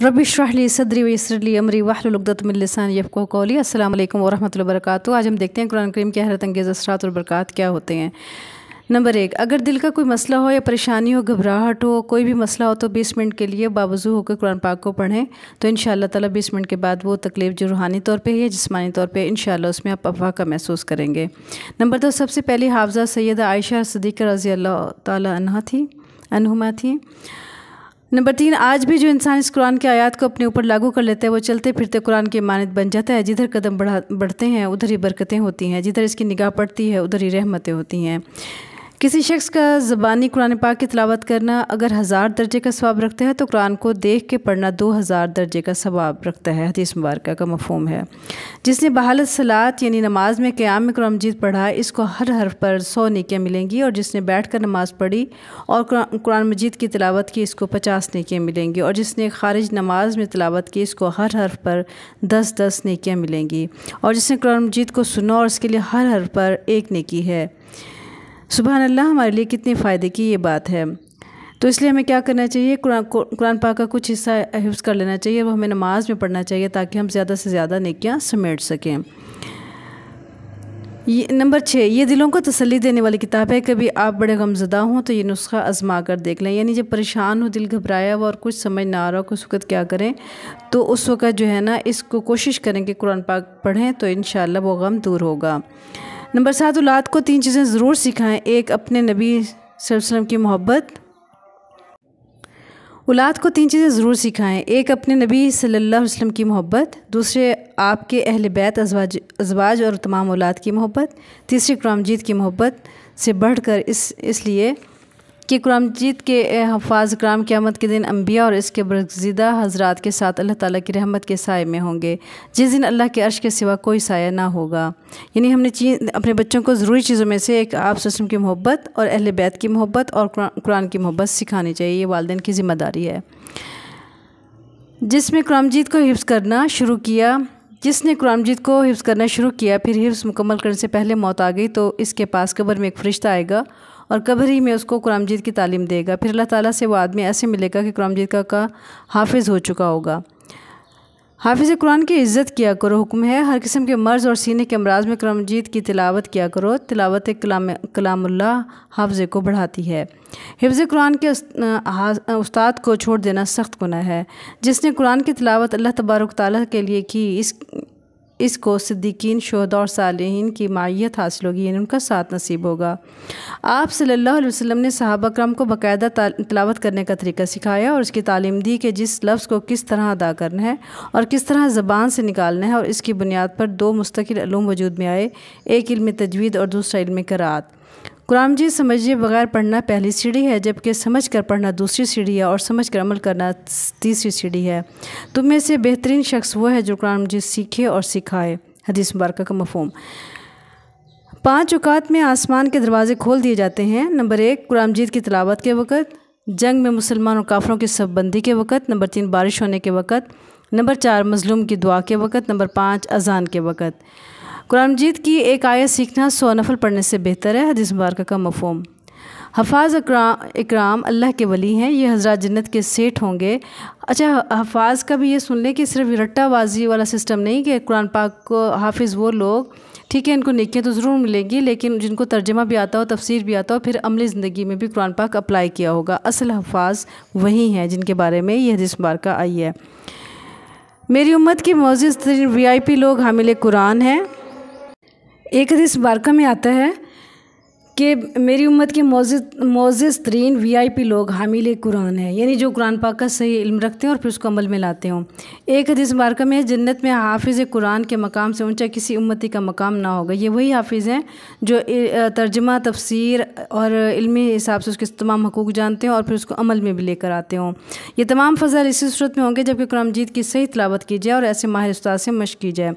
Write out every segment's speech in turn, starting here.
رب لی امری وحل لقدت من لسان یفقہ قولی السلام علیکم ورحمۃ اللہ وبرکاتہ آج ہم دیکھتے ہیں قرآن کریم کے حیرت انگیز اثرات اور برکات کیا ہوتے ہیں نمبر ایک اگر دل کا کوئی مسئلہ ہو یا پریشانی ہو گھبراہٹ ہو کوئی بھی مسئلہ ہو تو بیس منٹ کے لیے باوضو ہو کے قرآن پاک کو پڑھیں تو ان شاء اللہ تعالیٰ بیس منٹ کے بعد وہ تکلیف جو روحانی طور پہ ہے جسمانی طور پہ ان شاء اللہ اس میں آپ کا محسوس کریں گے نمبر دو سب سے پہلی حافظہ سیدہ عائشہ صدیقہ رضی اللہ تعالیٰ عنہ تھی انہما تھیں نمبر تین آج بھی جو انسان اس قرآن کے آیات کو اپنے اوپر لاگو کر لیتا ہے وہ چلتے پھرتے قرآن کے امانت بن جاتا ہے جدھر قدم بڑھا بڑھتے ہیں ادھر ہی برکتیں ہوتی ہیں جدھر اس کی نگاہ پڑتی ہے ادھر ہی رحمتیں ہوتی ہیں کسی شخص کا زبانی قرآن پاک کی تلاوت کرنا اگر ہزار درجے کا ثواب رکھتا ہے تو قرآن کو دیکھ کے پڑھنا دو ہزار درجے کا ثواب رکھتا ہے حدیث مبارکہ کا مفہوم ہے جس نے بحال سلاد یعنی نماز میں قیام میں قرآن مجید پڑھا اس کو ہر حرف پر سو نیکیاں ملیں گی اور جس نے بیٹھ کر نماز پڑھی اور قرآن مجید کی تلاوت کی اس کو پچاس نیکیاں ملیں گی اور جس نے خارج نماز میں تلاوت کی اس کو ہر حرف پر دس دس نیکیاں ملیں گی اور جس نے قرآن مجید کو سنا اور اس کے لیے ہر حرف پر ایک نیکی ہے سبحان اللہ ہمارے لیے کتنی فائدے کی یہ بات ہے تو اس لیے ہمیں کیا کرنا چاہیے قرآن پاک کا کچھ حصہ حفظ کر لینا چاہیے وہ ہمیں نماز میں پڑھنا چاہیے تاکہ ہم زیادہ سے زیادہ نیکیاں سمیٹ سکیں نمبر چھ یہ دلوں کو تسلی دینے والی کتاب ہے کبھی آپ بڑے غمزدہ ہوں تو یہ نسخہ آزما کر دیکھ لیں یعنی جب پریشان ہو دل گھبرایا ہوا اور کچھ سمجھ نہ آ رہا ہو اس وقت کیا کریں تو اس وقت جو ہے نا اس کو کوشش کریں کہ قرآن پاک پڑھیں تو انشاءاللہ وہ غم دور ہوگا نمبر سات اولاد کو تین چیزیں ضرور سکھائیں ایک اپنے نبی صلی اللہ علیہ وسلم کی محبت اولاد کو تین چیزیں ضرور سکھائیں ایک اپنے نبی صلی اللہ علیہ وسلم کی محبت دوسرے آپ کے اہل بیت ازواج اور تمام اولاد کی محبت تیسری قرآن جیت کی محبت سے بڑھ کر اس اس لیے کہ قرآن جیت کے حفاظ کرام قیامت کے دن انبیاء اور اس کے برگزیدہ حضرات کے ساتھ اللہ تعالیٰ کی رحمت کے سائے میں ہوں گے جس دن اللہ کے عرش کے سوا کوئی سایہ نہ ہوگا یعنی ہم نے اپنے بچوں کو ضروری چیزوں میں سے ایک آپ سسم کی محبت اور اہل بیت کی محبت اور قرآن کی محبت سکھانی چاہیے یہ والدین کی ذمہ داری ہے جس میں قرآن جیت کو حفظ کرنا شروع کیا جس نے قرآن جیت کو حفظ کرنا شروع کیا پھر حفظ مکمل کرنے سے پہلے موت آ گئی تو اس کے پاس قبر میں ایک فرشتہ آئے گا اور قبر ہی میں اس کو قرآن مجید کی تعلیم دے گا پھر اللہ تعالیٰ سے وہ آدمی ایسے ملے گا کہ قرآن مجید کا کا حافظ ہو چکا ہوگا حافظ قرآن کی عزت کیا کرو حکم ہے ہر قسم کے مرض اور سینے کے امراض میں قرآن مجید کی تلاوت کیا کرو تلاوت کلام کلام اللہ حافظ کو بڑھاتی ہے حفظ قرآن کے استاد کو چھوڑ دینا سخت گناہ ہے جس نے قرآن کی تلاوت اللہ تبارک تعالیٰ کے لیے کی اس اس کو صدیقین شہدا اور صالحین کی معیت حاصل ہوگی یعنی ان کا ساتھ نصیب ہوگا آپ صلی اللہ علیہ وسلم نے صحابہ کرم کو باقاعدہ تلاوت کرنے کا طریقہ سکھایا اور اس کی تعلیم دی کہ جس لفظ کو کس طرح ادا کرنا ہے اور کس طرح زبان سے نکالنا ہے اور اس کی بنیاد پر دو مستقل علوم وجود میں آئے ایک علم تجوید اور دوسرا علم کراط قرآن جی سمجھیے بغیر پڑھنا پہلی سیڑھی ہے جبکہ سمجھ کر پڑھنا دوسری سیڑھی ہے اور سمجھ کر عمل کرنا تیسری سیڑھی ہے تم میں سے بہترین شخص وہ ہے جو قرآن جی سیکھے اور سکھائے حدیث مبارکہ کا مفہوم پانچ اوقات میں آسمان کے دروازے کھول دیے جاتے ہیں نمبر ایک قرآن جیت کی تلاوت کے وقت جنگ میں مسلمان اور کافروں کی سب بندی کے وقت نمبر تین بارش ہونے کے وقت نمبر چار مظلوم کی دعا کے وقت نمبر پانچ اذان کے وقت قرآن مجید کی ایک آیت سیکھنا سو نفل پڑھنے سے بہتر ہے حدیث مبارکہ کا مفہوم حفاظ اکرام اللہ کے ولی ہیں یہ حضرات جنت کے سیٹ ہوں گے اچھا حفاظ کا بھی یہ سن لیں کہ صرف رٹا بازی والا سسٹم نہیں کہ قرآن پاک کو حافظ وہ لوگ ٹھیک ہے ان کو نیکیاں تو ضرور ملیں گی لیکن جن کو ترجمہ بھی آتا ہو تفسیر بھی آتا ہو پھر عملی زندگی میں بھی قرآن پاک اپلائی کیا ہوگا اصل حفاظ وہی ہیں جن کے بارے میں یہ حدیث مبارکہ آئی ہے میری امت کی ترین وی آئی پی لوگ حامل قرآن ہیں ایک حدیث بارکہ میں آتا ہے کہ میری امت کے معزز موز ترین وی آئی پی لوگ حامل قرآن ہیں یعنی جو قرآن پاک کا صحیح علم رکھتے ہیں اور پھر اس کو عمل میں لاتے ہوں ایک حدیث مبارکہ میں جنت میں حافظ قرآن کے مقام سے اونچا کسی امتی کا مقام نہ ہوگا یہ وہی حافظ ہیں جو ترجمہ تفسیر اور علمی حساب سے اس کے تمام حقوق جانتے ہیں اور پھر اس کو عمل میں بھی لے کر آتے ہوں یہ تمام فضل اسی صورت میں ہوں گے جبکہ قرآن جیت کی صحیح تلاوت کی جائے اور ایسے ماہر استاد سے مشق کی جائے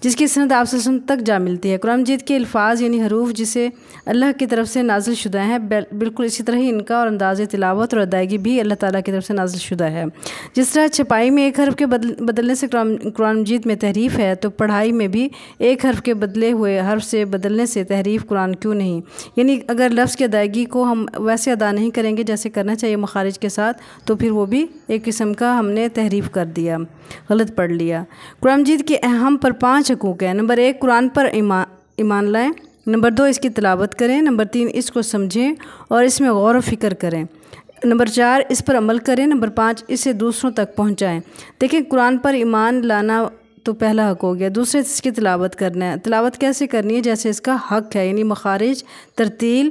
جس کی صنعت آپ تک جا ملتی ہے قرآن جیت کے الفاظ یعنی حروف جسے اللہ کی طرف سے نازل شدہ ہیں بالکل اسی طرح ہی ان کا اور انداز تلاوت اور ادائیگی بھی اللہ تعالیٰ کی طرف سے نازل شدہ ہے جس طرح چھپائی میں ایک حرف کے بدلنے سے قرآن مجید میں تحریف ہے تو پڑھائی میں بھی ایک حرف کے بدلے ہوئے حرف سے بدلنے سے تحریف قرآن کیوں نہیں یعنی اگر لفظ کی ادائیگی کو ہم ویسے ادا نہیں کریں گے جیسے کرنا چاہیے مخارج کے ساتھ تو پھر وہ بھی ایک قسم کا ہم نے تحریف کر دیا غلط پڑھ لیا قرآن مجید کے اہم پر پانچ حقوق ہیں نمبر ایک قرآن پر ایمان ایمان لائیں نمبر دو اس کی تلاوت کریں نمبر تین اس کو سمجھیں اور اس میں غور و فکر کریں نمبر چار اس پر عمل کریں نمبر پانچ اسے دوسروں تک پہنچائیں دیکھیں قرآن پر ایمان لانا تو پہلا حق ہو گیا دوسرے اس کی تلاوت کرنا ہے تلاوت کیسے کرنی ہے جیسے اس کا حق ہے یعنی مخارج ترتیل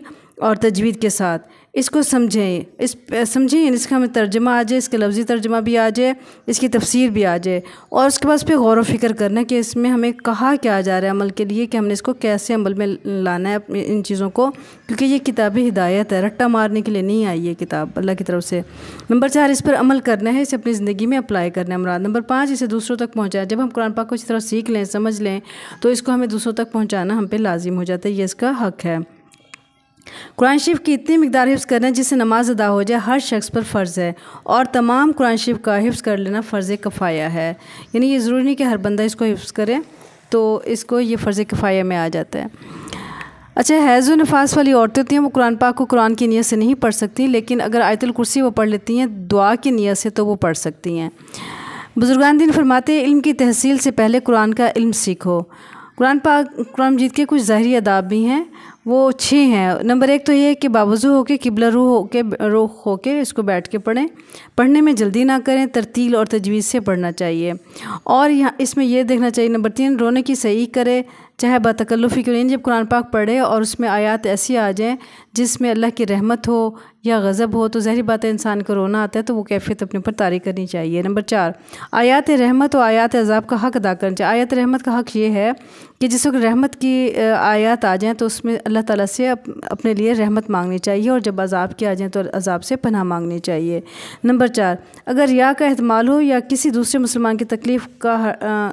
اور تجوید کے ساتھ اس کو سمجھیں اس سمجھیں یعنی اس کا ہمیں ترجمہ آ جائے اس کا لفظی ترجمہ بھی آ جائے اس کی تفسیر بھی آ جائے اور اس کے بعد اس پہ غور و فکر کرنا ہے کہ اس میں ہمیں کہا کیا جا رہا ہے عمل کے لیے کہ ہم نے اس کو کیسے عمل میں لانا ہے ان چیزوں کو کیونکہ یہ کتابیں ہدایت ہے رٹا مارنے کے لیے نہیں آئی یہ کتاب اللہ کی طرف سے نمبر چار اس پر عمل کرنا ہے اسے اپنی زندگی میں اپلائی کرنا ہے مراد نمبر پانچ اسے دوسروں تک پہنچایا جب ہم قرآن پاک کو اسی طرح سیکھ لیں سمجھ لیں تو اس کو ہمیں دوسروں تک پہنچانا ہم پہ لازم ہو جاتا ہے یہ اس کا حق ہے قرآن شریف کی اتنی مقدار حفظ کرنا جس سے نماز ادا ہو جائے ہر شخص پر فرض ہے اور تمام قرآن شریف کا حفظ کر لینا فرض کفایہ ہے یعنی یہ ضروری نہیں کہ ہر بندہ اس کو حفظ کرے تو اس کو یہ فرض کفایہ میں آ جاتا ہے اچھا حیض و نفاس والی عورتیں ہوتی ہیں وہ قرآن پاک کو قرآن کی نیت سے نہیں پڑھ سکتی لیکن اگر آیت الکرسی وہ پڑھ لیتی ہیں دعا کی نیت سے تو وہ پڑھ سکتی ہیں بزرگان دین فرماتے ہیں علم کی تحصیل سے پہلے قرآن کا علم سیکھو قرآن پاک قرآن مجید کے کچھ ظاہری اداب بھی ہیں وہ چھ ہیں نمبر ایک تو یہ ہے کہ باوضو ہو کے قبلہ روح ہو کے روح ہو کے اس کو بیٹھ کے پڑھیں پڑھنے میں جلدی نہ کریں ترتیل اور تجویز سے پڑھنا چاہیے اور یہاں اس میں یہ دیکھنا چاہیے نمبر تین رونے کی صحیح کرے چاہے بتکلفی کیوں نہیں جب قرآن پاک پڑھے اور اس میں آیات ایسی آ جائیں جس میں اللہ کی رحمت ہو یا غضب ہو تو ظہری ہے انسان کو رونا آتا ہے تو وہ کیفیت اپنے اوپر تاریخ کرنی چاہیے نمبر چار آیات رحمت و آیات عذاب کا حق ادا کرنا چاہیے آیات رحمت کا حق یہ ہے کہ جس وقت رحمت کی آیات آ جائیں تو اس میں اللہ تعالیٰ سے اپنے لیے رحمت مانگنی چاہیے اور جب عذاب کی آ جائیں تو عذاب سے پناہ مانگنی چاہیے نمبر چار اگر یا کا احتمال ہو یا کسی دوسرے مسلمان کی تکلیف کا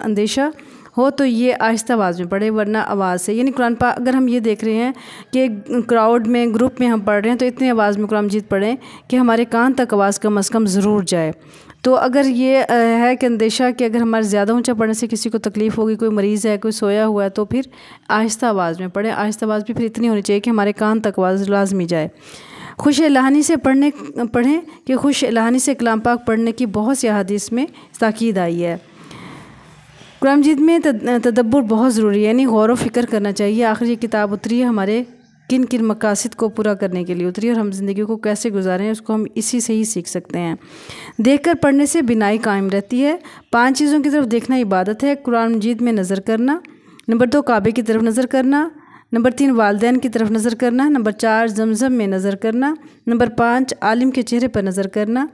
اندیشہ ہو تو یہ آہستہ آواز میں پڑھے ورنہ آواز سے یعنی قرآن پاک اگر ہم یہ دیکھ رہے ہیں کہ کراؤڈ میں گروپ میں ہم پڑھ رہے ہیں تو اتنی آواز میں قرآن مجید پڑھیں کہ ہمارے کان تک آواز کم از کم ضرور جائے تو اگر یہ ہے کہ اندیشہ کہ اگر ہمارے زیادہ اونچا پڑھنے سے کسی کو تکلیف ہوگی کوئی مریض ہے کوئی سویا ہوا ہے تو پھر آہستہ آواز میں پڑھیں آہستہ آواز بھی پھر اتنی ہونی چاہیے کہ ہمارے کان تک آواز لازمی جائے خوش الہانی سے پڑھنے پڑھیں کہ خوش الہانی سے کلام پاک پڑھنے کی بہت سی احادیث میں تاکید آئی ہے قرآن مجید میں تدبر بہت ضروری ہے یعنی غور و فکر کرنا چاہیے آخر یہ کتاب اتری ہے ہمارے کن کن مقاصد کو پورا کرنے کے لیے اتری اور ہم زندگی کو کیسے گزاریں اس کو ہم اسی سے ہی سیکھ سکتے ہیں دیکھ کر پڑھنے سے بینائی قائم رہتی ہے پانچ چیزوں کی طرف دیکھنا عبادت ہے قرآن مجید میں نظر کرنا نمبر دو کعبے کی طرف نظر کرنا نمبر تین والدین کی طرف نظر کرنا نمبر چار زمزم میں نظر کرنا نمبر پانچ عالم کے چہرے پر نظر کرنا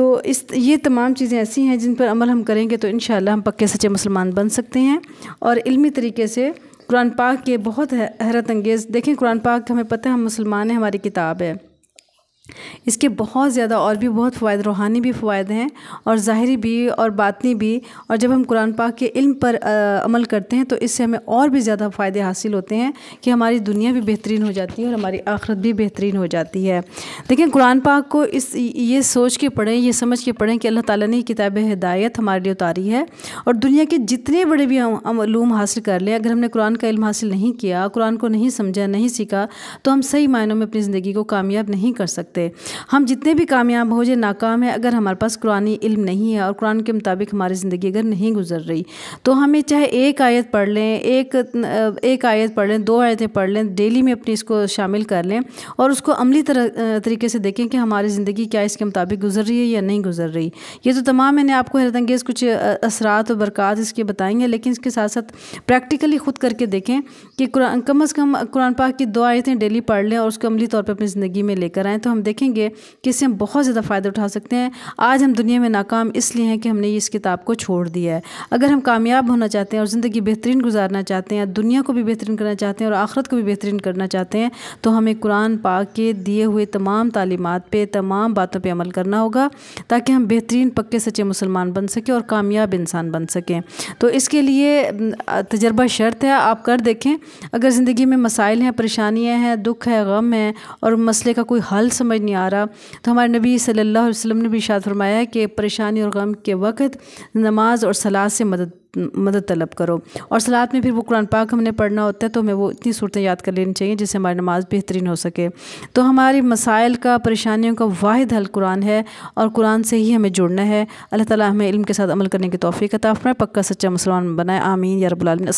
تو اس یہ تمام چیزیں ایسی ہیں جن پر عمل ہم کریں گے تو انشاءاللہ ہم پکے سچے مسلمان بن سکتے ہیں اور علمی طریقے سے قرآن پاک کے بہت حیرت انگیز دیکھیں قرآن پاک ہمیں پتہ ہے ہم مسلمان ہیں ہماری کتاب ہے اس کے بہت زیادہ اور بھی بہت فوائد روحانی بھی فوائد ہیں اور ظاہری بھی اور باطنی بھی اور جب ہم قرآن پاک کے علم پر عمل کرتے ہیں تو اس سے ہمیں اور بھی زیادہ فائدے حاصل ہوتے ہیں کہ ہماری دنیا بھی بہترین ہو جاتی ہے اور ہماری آخرت بھی بہترین ہو جاتی ہے دیکھیں قرآن پاک کو اس یہ سوچ کے پڑھیں یہ سمجھ کے پڑھیں کہ اللہ تعالیٰ نے کتاب ہدایت ہمارے لیے اتاری ہے اور دنیا کے جتنے بڑے بھی ہم علوم حاصل کر لیں اگر ہم نے قرآن کا علم حاصل نہیں کیا قرآن کو نہیں سمجھا نہیں سیکھا تو ہم صحیح معنوں میں اپنی زندگی کو کامیاب نہیں کر سکتے ہم جتنے بھی کامیاب ہو جائے ناکام ہے اگر ہمارے پاس قرآن علم نہیں ہے اور قرآن کے مطابق ہماری زندگی اگر نہیں گزر رہی تو ہمیں چاہے ایک آیت پڑھ لیں ایک ایک آیت پڑھ لیں دو آیتیں پڑھ لیں ڈیلی میں اپنی اس کو شامل کر لیں اور اس کو عملی طریقے سے دیکھیں کہ ہماری زندگی کیا اس کے مطابق گزر رہی ہے یا نہیں گزر رہی یہ تو تمام میں نے آپ کو حیرت انگیز کچھ اثرات اور برکات اس کے بتائیں گے لیکن اس کے ساتھ ساتھ پریکٹیکلی خود کر کے دیکھیں کہ قرآن کم از کم قرآن پاک کی دو آیتیں ڈیلی پڑھ لیں اور اس کو عملی طور پہ اپنی زندگی میں لے کر آئیں تو ہم دیکھیں دیکھیں گے کہ اس سے ہم بہت زیادہ فائدہ اٹھا سکتے ہیں آج ہم دنیا میں ناکام اس لیے ہیں کہ ہم نے اس کتاب کو چھوڑ دیا ہے اگر ہم کامیاب ہونا چاہتے ہیں اور زندگی بہترین گزارنا چاہتے ہیں دنیا کو بھی بہترین کرنا چاہتے ہیں اور آخرت کو بھی بہترین کرنا چاہتے ہیں تو ہمیں قرآن پا کے دیے ہوئے تمام تعلیمات پہ تمام باتوں پہ عمل کرنا ہوگا تاکہ ہم بہترین پکے سچے مسلمان بن سکیں اور کامیاب انسان بن سکیں تو اس کے لیے تجربہ شرط ہے آپ کر دیکھیں اگر زندگی میں مسائل ہیں پریشانیاں ہیں دکھ ہے غم ہے اور مسئلے کا کوئی حل سمجھ سمجھ نہیں آ رہا تو ہمارے نبی صلی اللہ علیہ وسلم نے بھی اشارت فرمایا کہ پریشانی اور غم کے وقت نماز اور سلاد سے پڑھنا ہوتا ہے تو ہمیں وہ اتنی صورتیں یاد کر لینی چاہیے جس سے ہماری نماز بہترین ہو سکے تو ہمارے مسائل کا پریشانیوں کا واحد حل قرآن ہے اور قرآن سے ہی ہمیں جڑنا ہے اللہ تعالیٰ ہمیں علم کے ساتھ عمل کرنے کی توفیق عطا فرمائے پکا سچا مسلمان بنائے آمین یا رب العالمین